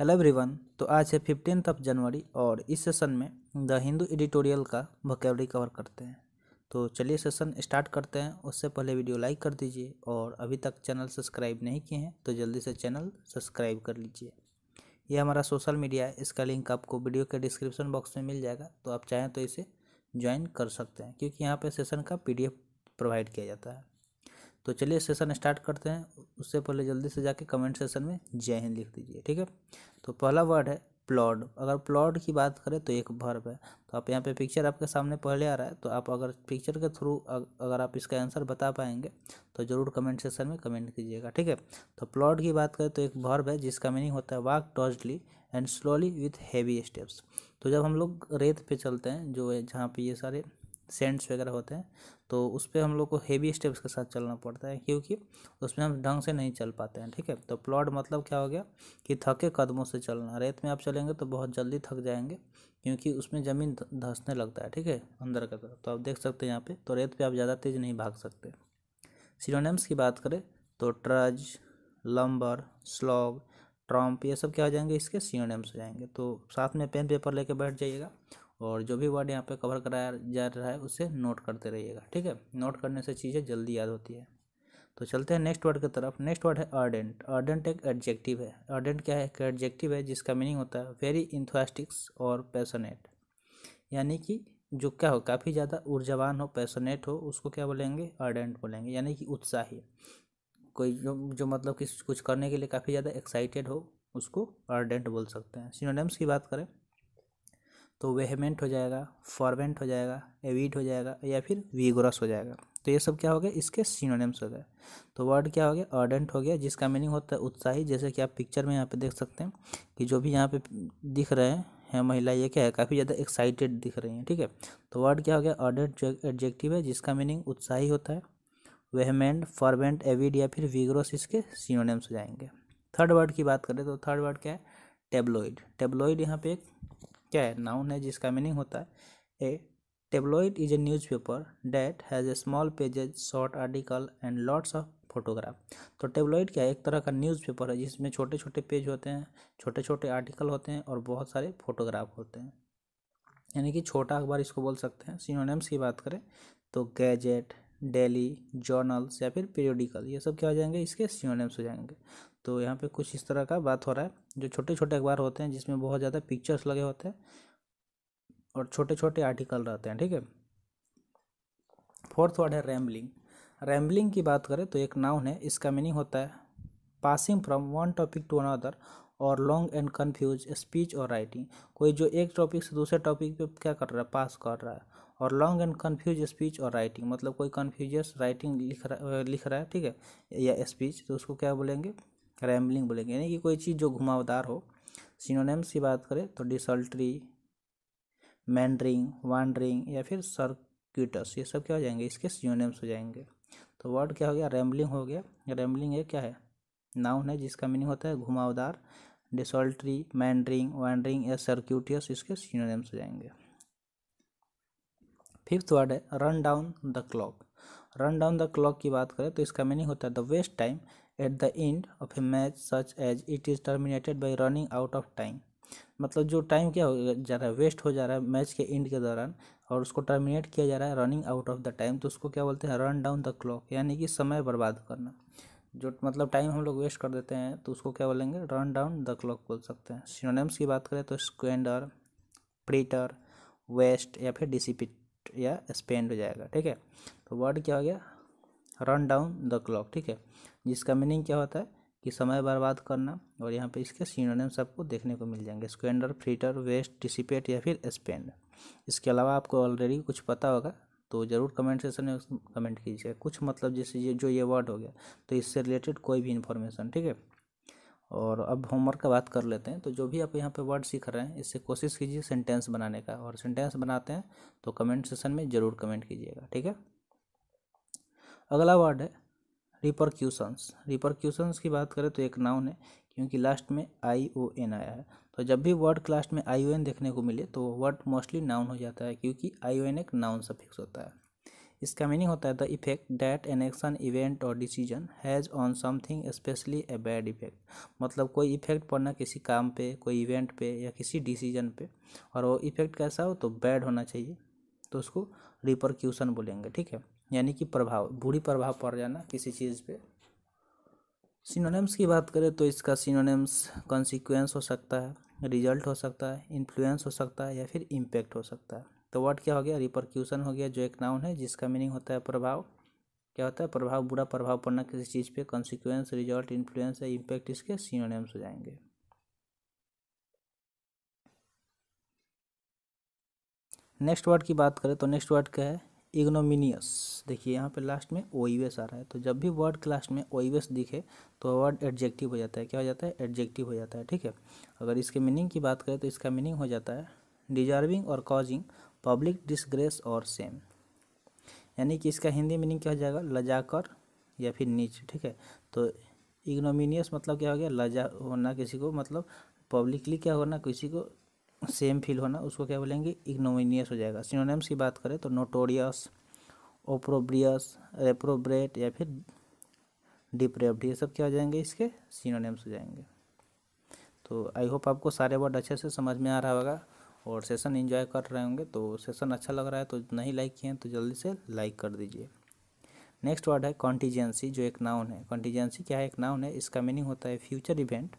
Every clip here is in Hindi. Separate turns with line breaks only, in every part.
हेलो एवरीवन तो आज है फिफ्टीन ऑफ जनवरी और इस सेशन में द हिंदू एडिटोरियल का वोकेबरी कवर करते हैं तो चलिए सेशन स्टार्ट करते हैं उससे पहले वीडियो लाइक कर दीजिए और अभी तक चैनल सब्सक्राइब नहीं किए हैं तो जल्दी से चैनल सब्सक्राइब कर लीजिए ये हमारा सोशल मीडिया है इसका लिंक आपको वीडियो के डिस्क्रिप्शन बॉक्स में मिल जाएगा तो आप चाहें तो इसे ज्वाइन कर सकते हैं क्योंकि यहाँ पर सेशन का पी प्रोवाइड किया जाता है तो चलिए सेशन स्टार्ट करते हैं उससे पहले जल्दी से जाके कमेंट सेशन में जय हिंद लिख दीजिए ठीक है तो पहला वर्ड है प्लॉड अगर प्लॉड की बात करें तो एक भर्व है तो आप यहाँ पे पिक्चर आपके सामने पहले आ रहा है तो आप अगर पिक्चर के थ्रू अगर आप इसका आंसर बता पाएंगे तो ज़रूर कमेंट सेशन में कमेंट कीजिएगा ठीक है तो प्लॉड की बात करें तो एक भर्व है जिसका मीनिंग होता है walk tautly and slowly with heavy steps तो जब हम लोग रेत पे चलते हैं जो जहाँ पे ये सारे सेंट्स वगैरह होते हैं तो उस पर हम लोग को हेवी स्टेप्स के साथ चलना पड़ता है क्योंकि उसमें हम ढंग से नहीं चल पाते हैं ठीक है तो प्लॉट मतलब क्या हो गया कि थके कदमों से चलना रेत में आप चलेंगे तो बहुत जल्दी थक जाएंगे क्योंकि उसमें ज़मीन धंसने लगता है ठीक है अंदर का तरफ तो आप देख सकते हैं यहाँ पर तो रेत पर आप ज़्यादा तेज़ नहीं भाग सकते सीरोनेम्स की बात करें तो ट्रज लम्बर स्लॉग ट्रम्प ये सब क्या हो जाएंगे इसके सीओनेम्स हो जाएंगे तो साथ में पेन पेपर लेके बैठ जाइएगा और जो भी वर्ड यहाँ पे कवर कराया जा रहा है उसे नोट करते रहिएगा ठीक है नोट करने से चीज़ें जल्दी याद होती है तो चलते हैं नेक्स्ट वर्ड की तरफ नेक्स्ट वर्ड है अर्डेंट अर्डेंट एक एडजेक्टिव है अर्डेंट क्या है एक एडजेक्टिव है जिसका मीनिंग होता है वेरी इंथोस्टिक्स और पैसनेट यानी कि जो क्या हो काफ़ी ज़्यादा ऊर्जावान हो पैसनेट हो उसको क्या बोलेंगे अर्डेंट बोलेंगे यानी कि उत्साही कोई जो जो मतलब कि कुछ करने के लिए काफ़ी ज़्यादा एक्साइटेड हो उसको अर्डेंट बोल सकते हैं सीनोडम्स की बात करें तो वेहमेंट हो जाएगा फॉर्मेंट हो जाएगा एविड हो जाएगा या फिर वीगोरस हो जाएगा तो ये सब क्या हो गया इसके सीनोनेम्स हो गए तो वर्ड क्या हो गया अर्डेंट हो गया जिसका मीनिंग होता है उत्साही जैसे कि आप पिक्चर में यहाँ पे देख सकते हैं कि जो भी यहाँ पे दिख रहे हैं है महिला ये क्या है काफ़ी ज़्यादा एक्साइटेड दिख रही हैं ठीक है तो वर्ड क्या हो गया अर्डेंट एडजेक्टिव है जिसका मीनिंग उत्साही होता है वेहमेंट फॉर्मेंट एविड या फिर वीग्रोस इसके सीनोनेम्स हो जाएंगे थर्ड वर्ड की बात करें तो थर्ड वर्ड क्या है टेब्लोइड टेब्लोइड यहाँ पे एक क्या है नाउन है जिसका मीनिंग होता है a tabloid is a newspaper that has a small pages short article and lots of photograph तो टेबलॉइड क्या है एक तरह का न्यूज़ पेपर है जिसमें छोटे छोटे पेज होते हैं छोटे छोटे आर्टिकल होते हैं और बहुत सारे फोटोग्राफ होते हैं यानी कि छोटा अखबार इसको बोल सकते हैं सीनोनेम्स की बात करें तो गैजेट डेली जर्नल्स या फिर पीरियोडिकल ये सब क्या हो जाएंगे इसके सीओनेम्स हो जाएंगे तो यहाँ पे कुछ इस तरह का बात हो रहा है जो छोटे छोटे अखबार होते हैं जिसमें बहुत ज़्यादा पिक्चर्स लगे होते हैं और छोटे छोटे आर्टिकल रहते हैं ठीक है फोर्थ वर्ड है रैम्बलिंग रैम्बलिंग की बात करें तो एक नाउन है इसका मीनिंग होता है passing from one topic to another और लॉन्ग एंड कन्फ्यूज स्पीच और राइटिंग कोई जो एक टॉपिक से दूसरे टॉपिक पे क्या कर रहा है पास कर रहा है और लॉन्ग एंड कन्फ्यूज स्पीच और राइटिंग मतलब कोई कन्फ्यूज राइटिंग लिख रहा लिख रहा है ठीक है या स्पीच तो उसको क्या बोलेंगे रैम्बलिंग बोलेंगे यानी कि कोई चीज़ जो घुमावदार हो सिनोनेम्स की बात करें तो डिसल्ट्री मैंडरिंग वांड्रिंग या फिर सर्क्यूटस ये सब क्या हो जाएंगे इसके सिनोनेम्स हो जाएंगे तो वर्ड क्या हो गया रैम्बलिंग हो गया रैम्बलिंग है क्या है नाउन है जिसका मीनिंग होता है घुमावदार डिसल्ट्री मैंडरिंग वांड्रिंग या सर्क्यूटियस इसके सिनोनेम्स हो जाएंगे फिफ्थ वर्ड है run down the clock run down the clock की बात करें तो इसका मीनिंग होता है the waste time at the end of a match such as it is terminated by running out of time मतलब जो टाइम क्या हो जा रहा है वेस्ट हो जा रहा है मैच के एंड के दौरान और उसको टर्मिनेट किया जा रहा है running out of the time तो उसको क्या बोलते हैं रन डाउन द क्लॉक यानी कि समय बर्बाद करना जो मतलब टाइम हम लोग वेस्ट कर देते हैं तो उसको क्या बोलेंगे रन डाउन द क्लॉक बोल सकते हैं सिनोनेम्स की बात करें तो स्क्वेंडर प्रीटर वेस्ट या फिर डिसिपिट या स्पेंड हो जाएगा ठीक है तो वर्ड क्या हो गया रन डाउन द क्लॉक ठीक है जिसका मीनिंग क्या होता है कि समय बर्बाद करना और यहाँ पे इसके सीनोनिम्स आपको देखने को मिल जाएंगे स्क्वेंडर फ्रीटर वेस्ट डिसिपेट या फिर स्पेंड इसके अलावा आपको ऑलरेडी कुछ पता होगा तो ज़रूर कमेंट सेशन में कमेंट कीजिएगा कुछ मतलब जैसे ये जो ये वर्ड हो गया तो इससे रिलेटेड कोई भी इन्फॉर्मेशन ठीक है और अब होमवर्क का बात कर लेते हैं तो जो भी आप यहाँ पे वर्ड सीख रहे हैं इससे कोशिश कीजिए सेंटेंस बनाने का और सेंटेंस बनाते हैं तो कमेंट सेशन में ज़रूर कमेंट कीजिएगा ठीक है अगला वर्ड है रिपरक्यूशंस रिपरक्यूशंस की बात करें तो एक नाउन है क्योंकि लास्ट में आई ओ एन आया है तो जब भी वर्ड लास्ट में आई ओ एन देखने को मिले तो वर्ड मोस्टली नाउन हो जाता है क्योंकि आई ओ एन एक नाउन सफिक्स होता है इसका मीनिंग होता है the effect that an action event और decision has on something specially a bad effect मतलब कोई इफेक्ट पड़ना किसी काम पे कोई इवेंट पे या किसी डिसीजन पे और वो इफेक्ट कैसा हो तो बैड होना चाहिए तो उसको रिपरक्यूशन बोलेंगे ठीक है यानी कि प्रभाव बुरी प्रभाव पड़ जाना किसी चीज़ पे सिनोनेम्स की बात करें तो इसका सिनोनेम्स कॉन्सिक्वेंस हो सकता है रिजल्ट हो सकता है इन्फ्लुएंस हो सकता है या फिर इम्पैक्ट हो सकता है तो वर्ड क्या हो गया रिपरक्यूशन हो गया जो एक नाउन है जिसका मीनिंग होता है प्रभाव क्या होता है प्रभाव बुरा प्रभाव पड़ना किसी चीज़ पे कॉन्सिक्वेंस रिजल्ट इन्फ्लुएंस या इम्पैक्ट इसके सीनोनेम्स हो जाएंगे नेक्स्ट वर्ड की बात करें तो नेक्स्ट वर्ड क्या है इग्नोमिनियस देखिए यहाँ पे लास्ट में ओइवेस आ रहा है तो जब भी वर्ड के लास्ट में ओइवेस दिखे तो वर्ड एडजेक्टिव हो जाता है क्या हो जाता है एडजेक्टिव हो जाता है ठीक है अगर इसके मीनिंग की बात करें तो इसका मीनिंग हो जाता है डिजर्विंग और कॉजिंग पब्लिक डिसग्रेस और सेम यानी कि इसका हिंदी मीनिंग क्या हो जाएगा लजाकर या फिर नीच ठीक है तो इग्नोमिनियस मतलब क्या हो गया लजा होना किसी को मतलब पब्लिकली क्या होना किसी को सेम फील होना उसको क्या बोलेंगे इग्नोमिनियस हो जाएगा सिनोनिम्स की बात करें तो नोटोरियस ओप्रोब्रियस रेप्रोब्रेट या फिर डिप्रेव्ड ये सब क्या हो जाएंगे इसके सिनोनेम्स हो जाएंगे तो आई होप आपको सारे वर्ड अच्छे से समझ में आ रहा होगा और सेशन इन्जॉय कर रहे होंगे तो सेशन अच्छा लग रहा है तो नहीं लाइक किए हैं तो जल्दी से लाइक कर दीजिए नेक्स्ट वर्ड है कॉन्टीजेंसी जो एक नाउन है कॉन्टीजेंसी क्या है एक नाउन है इसका मीनिंग होता है फ्यूचर इवेंट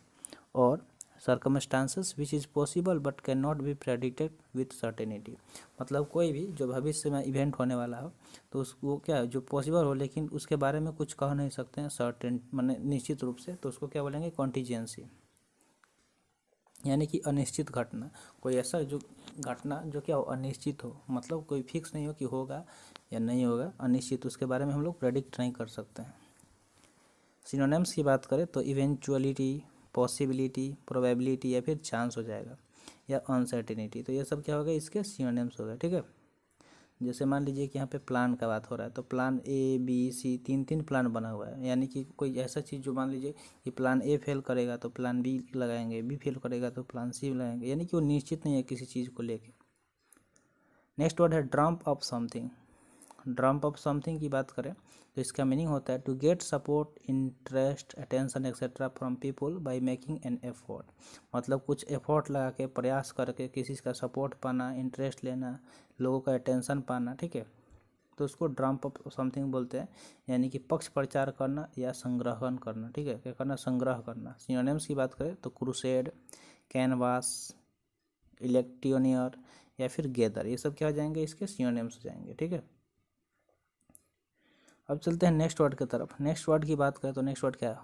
और circumstances which is possible but can not be predicted with certainty मतलब कोई भी जो भविष्य में इवेंट होने वाला हो तो उसको क्या जो पॉसिबल हो लेकिन उसके बारे में कुछ कह नहीं सकते हैं सर्टेन मैंने निश्चित रूप से तो उसको क्या बोलेंगे कॉन्टीजेंसी यानी कि अनिश्चित घटना कोई ऐसा जो घटना जो क्या हो अनिश्चित हो मतलब कोई फिक्स नहीं हो कि होगा या नहीं होगा अनिश्चित उसके बारे में हम लोग प्रेडिक्ट नहीं कर सकते हैं सिनोनेम्स की बात करें तो इवेंचुअलिटी पॉसिबिलिटी प्रोबेबिलिटी या फिर चांस हो जाएगा या अनसर्टिनिटी तो ये सब क्या होगा इसके सिनोनेम्स हो गए ठीक है जैसे मान लीजिए कि यहाँ पे प्लान का बात हो रहा है तो प्लान ए बी सी तीन तीन प्लान बना हुआ है यानी कि कोई ऐसा चीज़ जो मान लीजिए कि प्लान ए फेल करेगा तो प्लान बी लगाएंगे बी फेल करेगा तो प्लान सी लगाएंगे यानी कि वो निश्चित नहीं है किसी चीज़ को लेके नेक्स्ट वर्ड है drum of something drum up something की बात करें तो इसका मीनिंग होता है to get support interest attention etcetera from people by making an effort मतलब कुछ एफर्ट लगा के प्रयास करके किसी का सपोर्ट पाना इंटरेस्ट लेना लोगों का अटेंशन पाना ठीक है तो उसको ड्रम्प अप समथिंग बोलते हैं यानी कि पक्ष प्रचार करना या संग्रहण करना ठीक है क्या करना संग्रह करना सिनोनिम्स की बात करें तो क्रूसेड कैनवास इलेक्ट्रियनियर या फिर गेदर ये सब क्या हो जाएंगे इसके सिनोनिम्स हो जाएंगे ठीक है अब चलते हैं नेक्स्ट वर्ड की तरफ नेक्स्ट वर्ड की बात करें तो नेक्स्ट वर्ड क्या है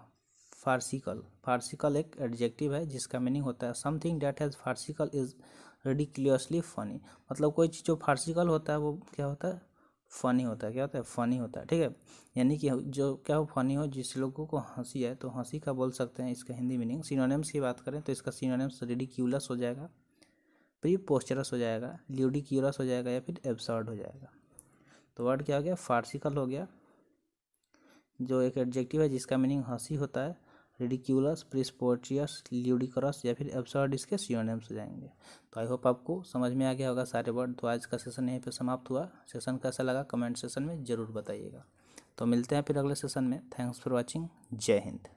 फार्सिकल फार्सिकल एक एडजेक्टिव है जिसका मीनिंग होता है something that has farcical is ridiculously funny मतलब कोई चीज़ जो फार्सिकल होता है वो क्या होता है फनी होता है क्या होता है फनी होता है ठीक है यानी कि जो क्या हो फनी हो जिस लोगों को हंसी है तो हंसी का बोल सकते हैं इसका हिंदी मीनिंग सिनोनिम्स की बात करें तो इसका सिनोनिम्स रेडिक्यूलस हो जाएगा पोस्चरस हो जाएगा ल्यूडिक्यूलस हो जाएगा या फिर एब्सर्ड हो जाएगा तो वर्ड क्या हो गया फार्सिकल हो गया जो एक एडजेक्टिव है जिसका मीनिंग हंसी होता है रिडिक्यूलस प्रिस्पोर्टियस ल्यूडिकरस या फिर एब्सर्ड इसके सियोनेम्स हो जाएंगे तो आई होप आपको समझ में आ गया होगा सारे वर्ड तो आज का सेशन यहीं पे समाप्त हुआ सेशन कैसा लगा कमेंट सेशन में ज़रूर बताइएगा तो मिलते हैं फिर अगले सेशन में थैंक्स फॉर वॉचिंग जय हिंद